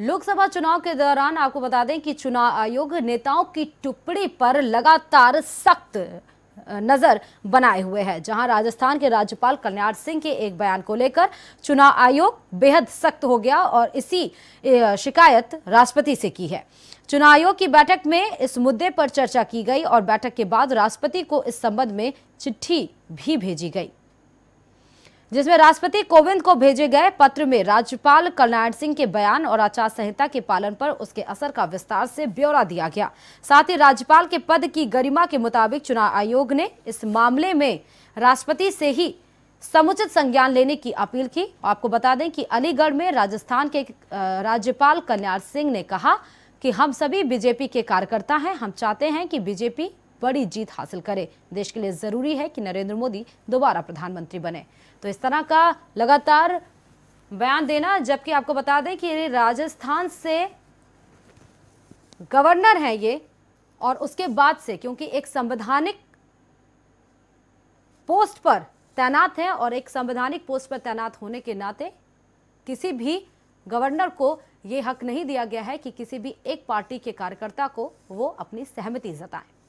लोकसभा चुनाव के दौरान आपको बता दें कि चुनाव आयोग नेताओं की टुकड़ी पर लगातार सख्त नजर बनाए हुए है जहां राजस्थान के राज्यपाल कल्याण सिंह के एक बयान को लेकर चुनाव आयोग बेहद सख्त हो गया और इसी शिकायत राष्ट्रपति से की है चुनाव आयोग की बैठक में इस मुद्दे पर चर्चा की गई और बैठक के बाद राष्ट्रपति को इस संबंध में चिट्ठी भी भेजी गई जिसमें राष्ट्रपति कोविंद को भेजे गए पत्र में राज्यपाल कल्याण सिंह के बयान और आचार संहिता के पालन पर उसके असर का विस्तार से ब्यौरा दिया गया साथ ही राज्यपाल के पद की गरिमा के मुताबिक चुनाव आयोग ने इस मामले में राष्ट्रपति से ही समुचित संज्ञान लेने की अपील की आपको बता दें कि अलीगढ़ में राजस्थान के राज्यपाल कल्याण सिंह ने कहा कि हम सभी बीजेपी के कार्यकर्ता हैं हम चाहते हैं कि बीजेपी बड़ी जीत हासिल करे देश के लिए ज़रूरी है कि नरेंद्र मोदी दोबारा प्रधानमंत्री बने तो इस तरह का लगातार बयान देना जबकि आपको बता दें कि राजस्थान से गवर्नर है ये और उसके बाद से क्योंकि एक संवैधानिक पोस्ट पर तैनात हैं और एक संवैधानिक पोस्ट पर तैनात होने के नाते किसी भी गवर्नर को यह हक नहीं दिया गया है कि किसी भी एक पार्टी के कार्यकर्ता को वो अपनी सहमति जताएं